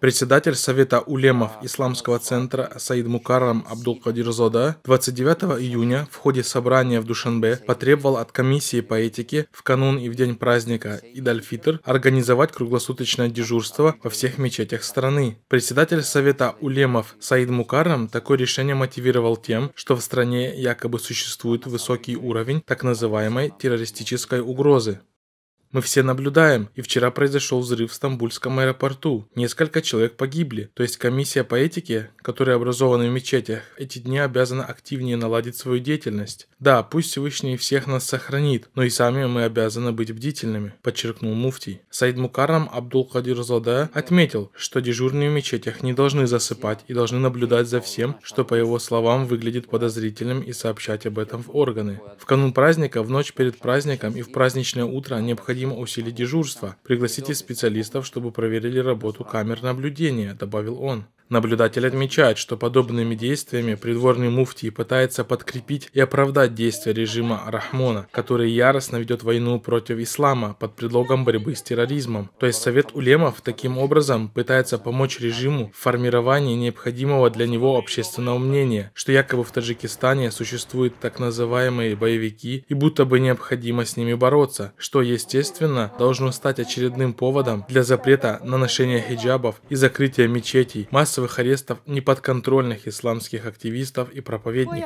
Председатель Совета улемов Исламского центра Саид Мукаррам Абдул-Кадир Зода 29 июня в ходе собрания в Душанбе потребовал от комиссии по этике в канун и в день праздника Идальфитр организовать круглосуточное дежурство во всех мечетях страны. Председатель Совета улемов Саид Мукаррам такое решение мотивировал тем, что в стране якобы существует высокий уровень так называемой террористической угрозы. Мы все наблюдаем, и вчера произошел взрыв в Стамбульском аэропорту. Несколько человек погибли, то есть комиссия по этике, которая образована в мечетях, эти дни обязана активнее наладить свою деятельность. Да, пусть Всевышний всех нас сохранит, но и сами мы обязаны быть бдительными, подчеркнул муфтий. Саид Мукарам Абдул Кадир Зада отметил, что дежурные в мечетях не должны засыпать и должны наблюдать за всем, что, по его словам, выглядит подозрительным и сообщать об этом в органы. В канун праздника, в ночь перед праздником и в праздничное утро необходимо необходимо усилить дежурство. Пригласите специалистов, чтобы проверили работу камер наблюдения, добавил он. Наблюдатель отмечает, что подобными действиями придворный муфтий пытается подкрепить и оправдать действия режима Рахмона, который яростно ведет войну против ислама под предлогом борьбы с терроризмом. То есть Совет Улемов таким образом пытается помочь режиму в формировании необходимого для него общественного мнения, что якобы в Таджикистане существуют так называемые боевики и будто бы необходимо с ними бороться, что, естественно, должно стать очередным поводом для запрета на ношение хиджабов и закрытия мечетей, массовой массовых арестов неподконтрольных исламских активистов и проповедников.